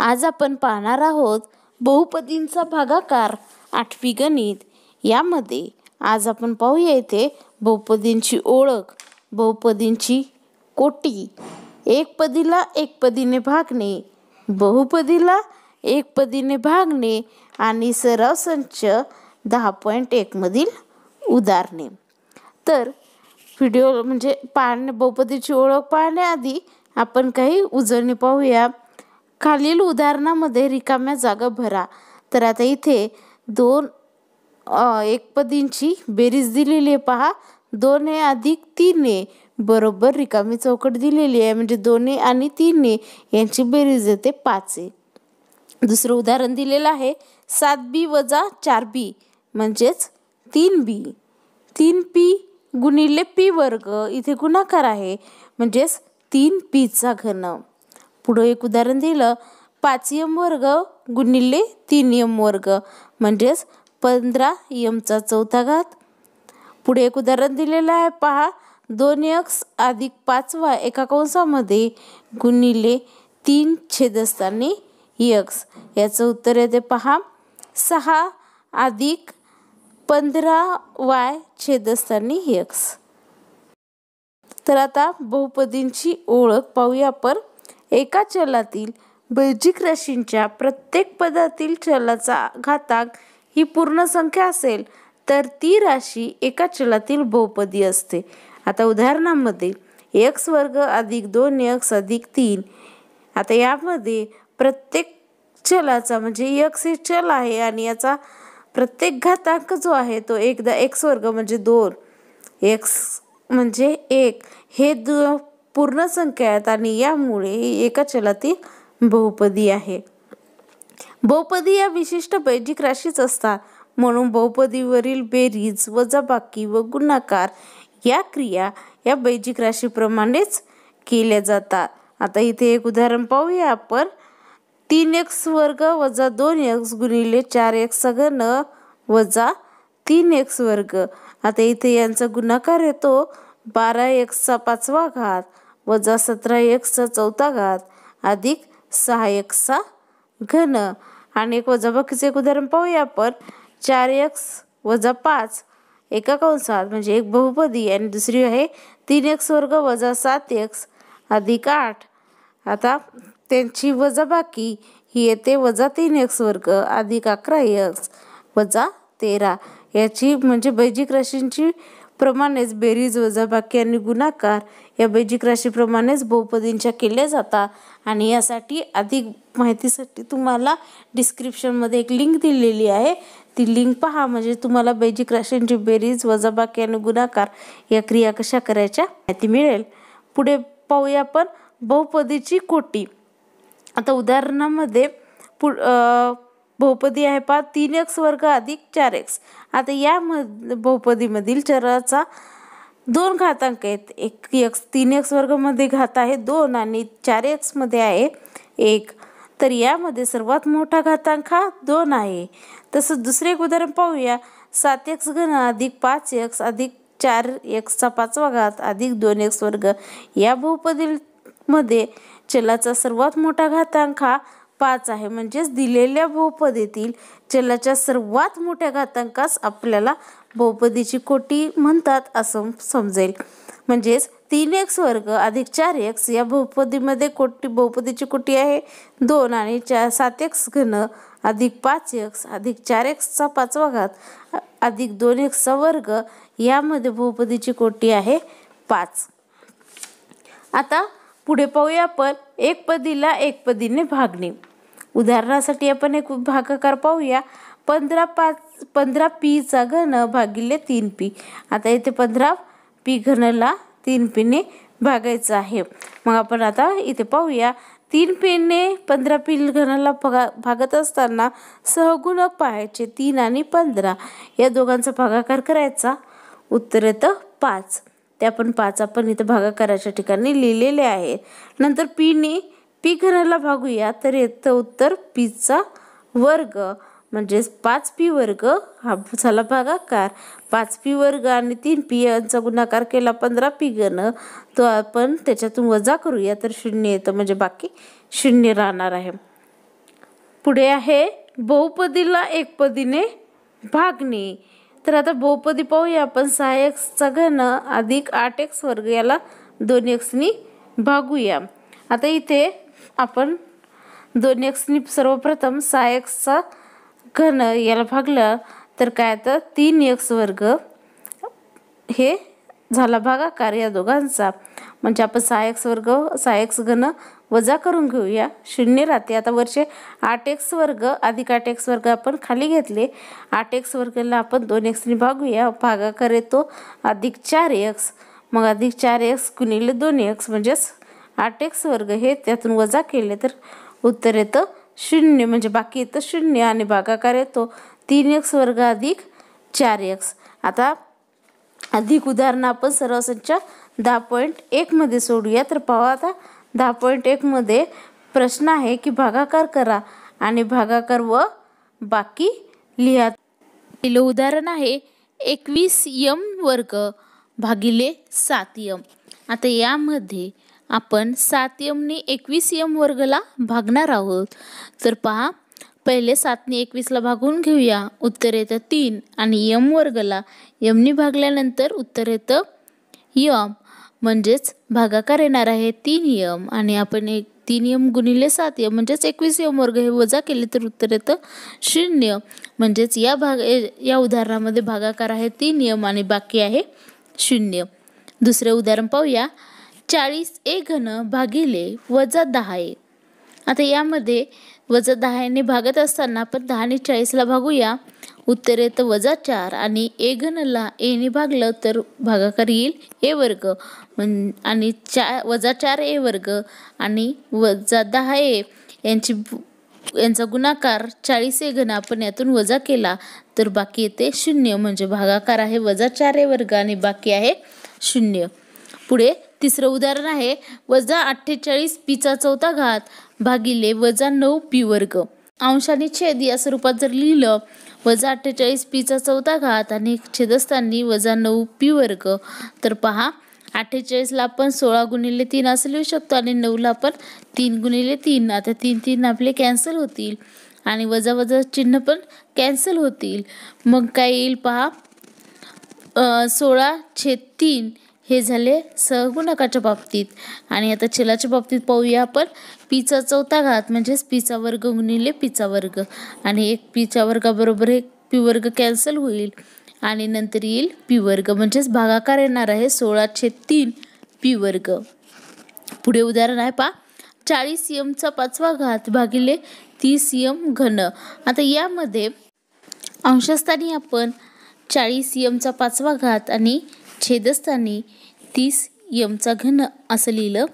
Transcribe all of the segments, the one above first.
आज आपण पाहणार आहोत बहुपदींचा भागाकार आठवी गणित यामध्ये आज आपण पाहूया इथे बहुपदींची ओळख बहुपदींची कोटी एकपदीला एकपदीने भागणे बहुपदीला एकपदीने भागणे आणि सराव संच दहा पॉईंट एकमधील उदाहरणे तर व्हिडिओ म्हणजे पाहणे बहुपदीची ओळख पाहण्याआधी आपण काही उजळणी पाहूया खालील उदाहरणामध्ये रिकाम्या जागा भरा तर आता इथे दोन एकपदींची बेरीज दिलेली आहे पहा दोन हे अधिक तीन ए बरोबर रिकामी चौकट दिलेली आहे म्हणजे ए आणि तीन ए यांची बेरीज येते पाच ए दुसरं उदाहरण दिलेलं आहे सात बी वजा चार बी म्हणजेच तीन बी तीन पी गुणिले पी वर्ग इथे गुणाकार आहे म्हणजेच तीन पीचा घन पुढं एक उदाहरण दिलं पाच यम वर्ग गुणिले तीन यम वर्ग म्हणजेच पंधरा यमचा चौथा घात पुढे एक उदाहरण दिलेलं आहे पहा दोन यक्स अधिक पाच पाचवा एका कंसामध्ये गुणिले तीन छेदस्थानी यक्स याचं उत्तर येते पहा सहा अधिक पंधरा वाय छेदस्थानी यक्स तर आता बहुपदींची ओळख पाहूया आपण एका चलातील बैजिक राशींच्या प्रत्येक पदातील चलाचा घातांक ही पूर्ण संख्या असेल तर ती राशी एका चलातील बहुपदी असते आता उदाहरणामध्ये एक्स वर्ग अधिक दोन एक्स अधिक तीन आता यामध्ये प्रत्येक चलाचा म्हणजे यक्स हे चल आहे आणि याचा प्रत्येक घातांक जो आहे तो एकदा एक्स वर्ग म्हणजे दोन एक्स म्हणजे एक हे दो पूर्णसंख्या आहेत आणि यामुळे एका चलातील बहुपदी आहे बहुपदी या विशिष्ट बैजिक राशीच असतात म्हणून बहुपदीवरील बेरीज वजाबाकी व गुणाकार या क्रिया या बैजिक राशीप्रमाणेच केल्या जातात आता इथे एक उदाहरण पाहूया आपण तीन एक्स वर्ग वजा दोन एक्स गुणिले चार एक्स घन वजा तीन एक्स वर्ग आता इथे यांचा गुणाकार येतो बारा एक्सचा पाचवा घात वजा सतरा एकचा चौथा घात अधिक सहा एकचा घन आणि एक वजा बाकीचं एक उदाहरण पाहूया आपण चार एक्स वजा पाच एका कंसात म्हणजे एक बहुपदी आणि दुसरी आहे तीन एक्स वर्ग वजा सात एक्स अधिक आठ आता त्यांची वजाबाकी ही येते वजा तीन एक्स वर्ग अधिक अकरा एक्स वजा तेरा याची म्हणजे बैजिक राशींची प्रमाणेच बेरीज वजा बाकी आणि गुणाकार या बेजिक राशीप्रमाणेच बहुपदींच्या केल्या जातात आणि यासाठी अधिक माहितीसाठी तुम्हाला डिस्क्रिप्शनमध्ये एक लिंक दिलेली आहे ती लिंक पहा म्हणजे तुम्हाला बेजिक राशींची बेरीज वजाबाकी आणि गुणाकार या क्रिया कशा करायच्या माहिती मिळेल पुढे पाहूया आपण बहुपदीची कोटी आता उदाहरणामध्ये पु बहुपदी आहे पा तीन एक्स वर्ग अधिक चार एक्स आता या म बहुपदीमधील चराचा दोन घातांक आहेत एक एक्स तीन एक्स वर्गमध्ये घात आहे दोन आणि चार एक्समध्ये आहे एक तर यामध्ये सर्वात मोठा घातांक हा दोन आहे तसंच दुसरे एक उदाहरण पाहूया सात एक्स घन अधिक पाच एक्स अधिक चार एक्सचा पाचवा घात अधिक दोन एक्स वर्ग या बहुपदीमध्ये चलाचा सर्वात मोठा घातांक हा पाच आहे म्हणजेच दिलेल्या बहुपदेतील चलाच्या सर्वात मोठ्या घातांकास आपल्याला बहुपदीची कोटी म्हणतात असं समजेल म्हणजेच तीन एक्स वर्ग अधिक चार एक्स या बहुपदीमध्ये कोटी बहुपदीची कोटी आहे दोन आणि चार सात एक्स घन अधिक पाच एक्स अधिक चार एक्सचा पाचवा घात अधिक दोन एक्सचा वर्ग यामध्ये बहुपदीची कोटी आहे पाच आता पुढे पाहूया आपण एक पदीला एक पदीने भागणे उदाहरणासाठी आपण एक भागाकार पाहूया पंधरा पाच पंधरा पीचा घन भागिले तीन पी आता इथे पंधरा पी घनला तीन पीने भागायचं आहे मग आपण आता इथे पाहूया तीन पीने पंधरा पी घनाला भगा भागत असताना सहगुणक पाहायचे तीन आणि पंधरा या दोघांचा भागाकार करायचा उत्तर येतं पाच ते आपण पाच आपण इथं भागाकाराच्या ठिकाणी लिहिलेले आहे नंतर पीने पी घनाला भागूया तर येतं उत्तर पीचा वर्ग म्हणजेच पाच पी वर्ग हा झाला भागाकार पाच पी वर्ग आणि तीन पी यांचा गुणाकार केला पंधरा पी गण तो आपण त्याच्यातून वजा करूया तर शून्य येतं म्हणजे बाकी शून्य राहणार आहे पुढे आहे बहुपदीला एकपदीने भागणे तर आता बहुपदी पाहूया आपण सहा एक्सचा घन अधिक आठ एक्स वर्ग याला दोन एक्सनी भागूया आता इथे आपण दोन एक्सनी सर्वप्रथम सहा एक्सचा घन याला भागलं तर काय तर तीन एक्स वर्ग हे झाला भागाकार या दोघांचा म्हणजे आपण सहा एक्स वर्ग सहा एक्स घन वजा करून घेऊया शून्य राहते आता वर्षे आठ एक्स वर्ग अधिक आठ एक्स वर्ग आपण खाली घेतले आठ एक्स वर्गला आपण दोन एक्सने भागूया भागाकार येतो अधिक चार एक्स मग अधिक चार एक्स गुणिले दोन एक्स म्हणजेच आठ एक्स वर्ग हे त्यातून वजा केले तर उत्तर येतं शून्य म्हणजे बाकी येतं शून्य आणि भागाकार येतो तीन एक्स वर्ग अधिक चार एक्स आता अधिक उदाहरणं आपण सर्व दहा पॉईंट एकमध्ये सोडूया तर पाहू आता दहा पॉईंट एकमध्ये प्रश्न आहे की भागाकार करा आणि भागाकार व बाकी लिहा पहिलं उदाहरण आहे एकवीस यम वर्ग भागिले सात यम आता यामध्ये आपण सात यमने एकवीस यम वर्गला भागणार आहोत तर पहा पहिले सातने एकवीसला भागून घेऊया उत्तर येतं तीन आणि यम वर्गला यमनी भागल्यानंतर उत्तर येतं यम म्हणजेच भागाकार येणार आहे तीन यम आणि आपण एक तीन यम गुणिले सात यम म्हणजेच एकवीस यम वर्ग हे वजा केले तर उत्तर येतं शून्य म्हणजेच या भाग या उदाहरणामध्ये भागाकार आहे तीन यम आणि बाकी आहे शून्य दुसरे उदाहरण पाहूया चाळीस ए घन भागिले वजा दहा ए आता यामध्ये वजा दहाने भागत असताना आपण दहा आणि चाळीसला भागूया उत्तर येतं वजा चार आणि ए घनला एने भागलं तर भागाकार येईल ए वर्ग आणि चा वजा चार ए वर्ग आणि वजा दहा ए यांची यांचा गुणाकार चाळीस ए घन आपण यातून वजा केला तर बाकी येते शून्य म्हणजे भागाकार आहे वजा चार ए वर्ग आणि बाकी आहे शून्य पुढे तिसरं उदाहरण आहे वजा अठ्ठेचाळीस पीचा चौथा घात भागिले वजा नऊ पी वर्ग अंशाने छेद या स्वरूपात जर लिहिलं वजा अठ्ठेचाळीस पीचा चौथा घात आणि छेदस्थानी वजा नऊ पी वर्ग तर पहा अठ्ठेचाळीसला आपण सोळा गुणिले तीन असं लिहू शकतो आणि नऊला आपण तीन गुणिले तीन आता तीन तीन आपले कॅन्सल होतील आणि वजा वजा चिन्ह पण कॅन्सल होतील मग काय येईल पहा सोळा छेद तीन हे झाले सहगुणकाच्या बाबतीत आणि आता छलाच्या बाबतीत पाहूया आपण पीचा चौथा घात म्हणजेच पीचा वर्ग गुणिले पीचा वर्ग आणि एक पीच्या वर्गाबरोबर एक पी वर्ग कॅन्सल होईल आणि नंतर येईल पी वर्ग म्हणजेच भागाकार येणार आहे सोळाशे तीन पी वर्ग पुढे उदाहरण आहे पा चाळीस यमचा पाचवा घात भागिले तीस यम घन आता यामध्ये अंशस्थानी आपण चाळीस यमचा पाचवा घात आणि छेदस्थानी तीस यमचा घन असं लिहिलं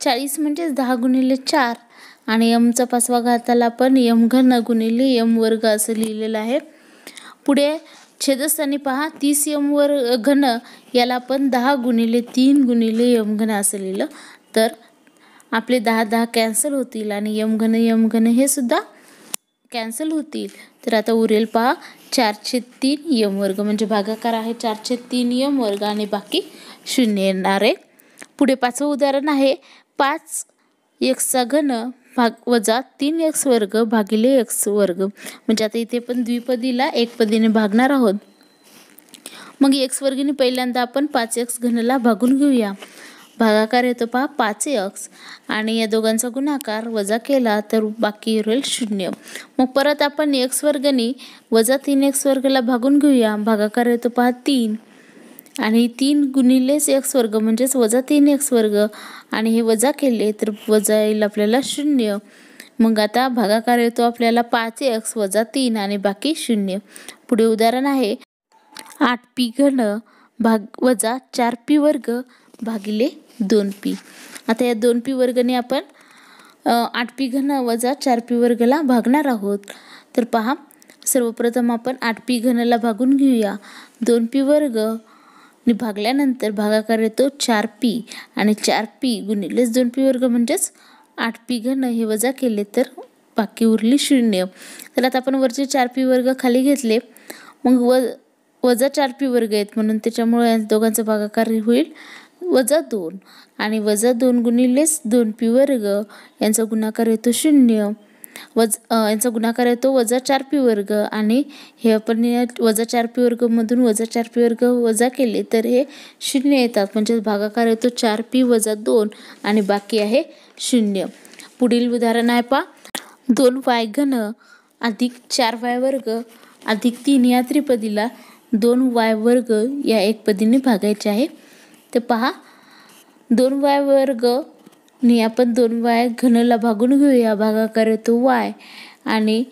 चाळीस म्हणजेच दहा गुणिले चार आणि यमचा पाचवा घाताला पण यम घन गुणिले यम वर्ग असं लिहिलेलं आहे पुढे छेदस्थानी पहा तीस यम वर घन याला पण दहा गुणिले तीन गुणिले यम घन असं लिहिलं तर आपले दहा दहा कॅन्सल होतील आणि यमघन घन हे सुद्धा कॅन्सल होतील तर आता उरेल पहा चारशे तीन यम वर्ग म्हणजे भागाकार आहे चारशे तीन यम वर्ग आणि बाकी शून्य येणार आहे पुढे पाचवं उदाहरण आहे पाच एक्सचा घन भाग वजा तीन एक्स वर्ग भागिले एक्स वर्ग म्हणजे आता इथे पण द्विपदीला एकपदीने भागणार आहोत मग एक्स वर्गीने पहिल्यांदा आपण पाच एक्स घनला भागून घेऊया भागाकार येतो पहा पाच एक्स आणि या दोघांचा गुणाकार वजा केला तर बाकी उरेल शून्य मग परत आपण एक्स वर्गनी वजा तीन एक्स वर्गला भागून घेऊया भागाकार येतो पहा तीन आणि तीन गुणिलेच एक्स वर्ग म्हणजेच वजा तीन एक्स वर्ग आणि हे वजा केले तर वजा येईल आपल्याला शून्य मग आता भागाकार येतो आपल्याला पाच एक्स वजा तीन आणि बाकी शून्य पुढे उदाहरण आहे आठ पी घन भाग वजा चार पी वर्ग भागिले दोन पी आता या दोन पी वर्गने आपण आठ पी घन वजा चार पी वर्गला भागणार आहोत तर पहा सर्वप्रथम आपण आठ पी घनाला भागून घेऊया दोन पी वर्ग भागल्यानंतर भागाकार येतो चार पी आणि चार पी गुणिलेच दोन पी वर्ग म्हणजेच आठ पी घन हे वजा केले तर बाकी उरली शून्य तर आता आपण वरचे चार पी वर्ग खाली घेतले मग व वजा चार पी वर्ग आहेत म्हणून त्याच्यामुळे दोघांचा भागाकार होईल वजा दोन आणि वजा दोन गुणिलेच दोन पी वर्ग यांचा गुणाकार येतो शून्य वज यांचा गुणाकार येतो वजा चार पी वर्ग आणि हे आपण वजा चार पी वर्गमधून वजा चार पी वर्ग वजा केले तर हे शून्य येतात म्हणजे भागाकार येतो चार पी वजा दोन आणि बाकी आहे शून्य पुढील उदाहरण आहे पा दोन वाय घन अधिक चार वाय वर्ग अधिक तीन या त्रिपदीला दोन वाय वर्ग या एक पदीने भागायचे आहे तर पहा दोन वाय वर्ग आणि आपण दोन वाय घनला भागून घेऊया भागाकार येतो वाय आणि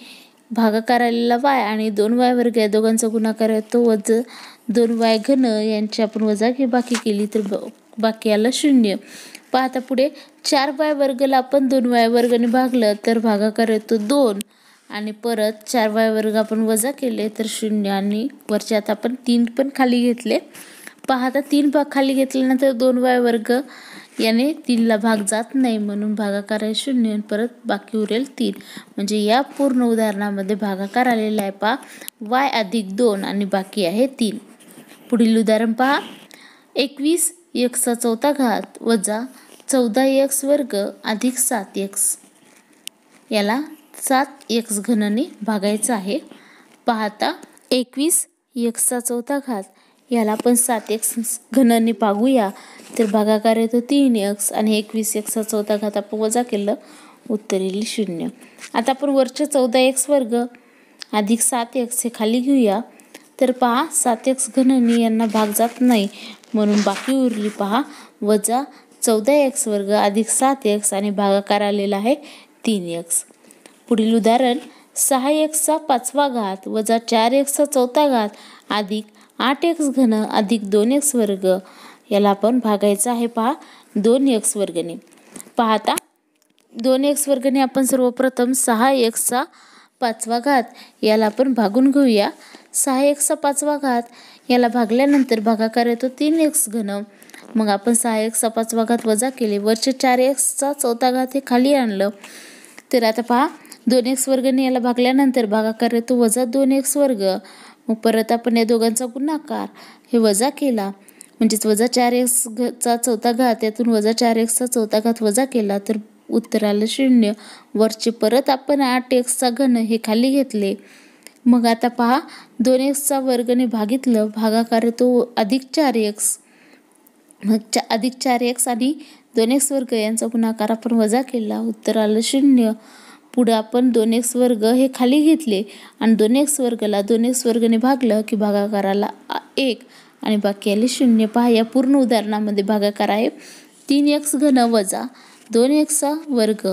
भागाकार आलेला वाय आणि दोन वाय वर्ग या दोघांचा गुणाकार येतो वज दोन वाय घन यांची आपण वजा की बाकी केली तर बाकी आलं शून्य पाहता पुढे चार वाय वर्गला आपण दोन वाय वर्गाने भागलं तर भागाकार येतो दोन आणि परत चार वाय वर्ग आपण वजा केले तर शून्य आणि वरच्यात आता आपण तीन पण खाली घेतले पाहता तीन भाग खाली घेतल्यानंतर दोन वाय वर्ग याने तीनला भाग जात नाही म्हणून भागाकार आहे शून्य परत बाकी उरेल तीन म्हणजे या पूर्ण उदाहरणामध्ये भागाकार आलेला आहे पहा वाय अधिक दोन आणि बाकी आहे तीन पुढील उदाहरण पहा एकवीस एक्सचा चौथा घात वजा चौदा एक्स वर्ग अधिक सात एक्स याला सात एक्स घनने भागायचं आहे पाहता एकवीस एक्सचा चौथा घात याला आपण सात एक्स घनाने पागूया तर भागाकार येतो तीन एक्स आणि एकवीस एक्सचा चौदा घात आपण वजा केलं उत्तर येईल शून्य आता आपण वरच्या चौदा एक्स वर्ग अधिक सात एक्स हे खाली घेऊया तर पहा सात एक्स घननी यांना भाग जात नाही म्हणून बाकी उरली पहा वजा चौदा एक्स वर्ग अधिक सात एक्स आणि भागाकार आलेला आहे तीन एक्स पुढील उदाहरण सहा एक्सचा पाचवा घात वजा चार एक्सचा चौथा घात अधिक आठ एक्स घन अधिक दोन एक्स वर्ग याला आपण भागायचं आहे पहा दोन एक्स वर्गने पाहता दोन एक्स वर्गने आपण सर्वप्रथम सहा एक्सचा पाचवा घात याला आपण भागून घेऊया सहा एक्सचा पाचवा घात याला भागल्यानंतर भागाकार येतो तीन एक्स घन मग आपण सहा एक्सचा पाचवा घात वजा केले वरचे चार एक्सचा चौथा घात हे खाली आणलं तर आता पहा दोन एक्स वर्गने याला भागल्यानंतर भागाकार येतो वजा दोन एक्स वर्ग मग परत आपण या दोघांचा गुणाकार हे वजा केला म्हणजेच वजा चार एक्स चा चौथा घात यातून वजा चार एक्सचा चौथा घात वजा केला तर उत्तर आलं शून्य वरचे परत आपण आठ एक्सचा घन हे खाली घेतले मग आता पहा दोन एक्सचा वर्गने भागितलं भागाकार तो अधिक चार एक्स मग चा अधिक चार एक्स आणि दोन एक्स वर्ग यांचा गुणाकार आपण वजा केला उत्तर आलं शून्य पुढं आपण दोन एक्स वर्ग हे खाली घेतले आणि दोन एक्स वर्गला दोन एक्स वर्गने भागलं की भागाकाराला एक आणि बाकी आले शून्य पहा या पूर्ण उदाहरणामध्ये भागाकार आहे तीन एक्स घन वजा दोन एक्सचा वर्ग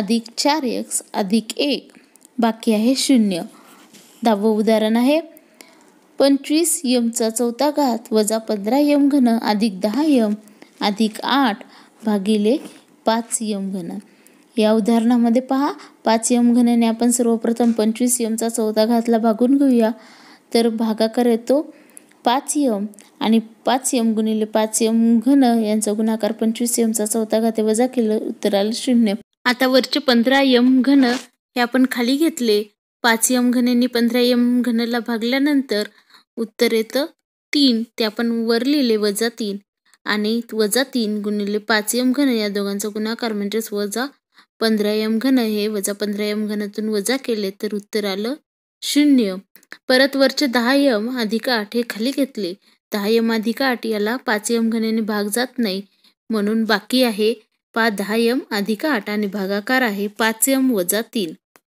अधिक चार एक्स अधिक एक बाकी आहे शून्य दहावं उदाहरण आहे पंचवीस यमचा चौथा घात वजा पंधरा यम घन अधिक दहा यम अधिक आठ भागिले पाच यम घन या उदाहरणामध्ये पहा पाच यम घनने आपण सर्वप्रथम पंचवीस यमचा चौदा घातला भागून घेऊया तर भागाकार येतो पाच यम आणि पाच यम गुणिले पाच यम घन यांचा गुणाकार पंचवीस यमचा चौथा घाते वजा केलं उत्तर आलं शून्य आता वरचे पंधरा यम घन हे आपण खाली घेतले पाच यम घनेने पंधरा यम घनला भागल्यानंतर उत्तर येतं तीन ते आपण वर लिहिले वजा तीन आणि वजा तीन गुणिले पाच यम घन या दोघांचा गुणाकार म्हणजेच वजा पंधरा यम घन हे वजा पंधरा यम घनातून वजा केले तर उत्तर आलं शून्य परत वरचे दहा यम अधिक आठ हे खाली घेतले दहा यम अधिक आठ याला पाच यम घनाने भाग जात नाही म्हणून बाकी आहे पा दहा यम अधिक आठ आणि भागाकार आहे पाच यम वजा तीन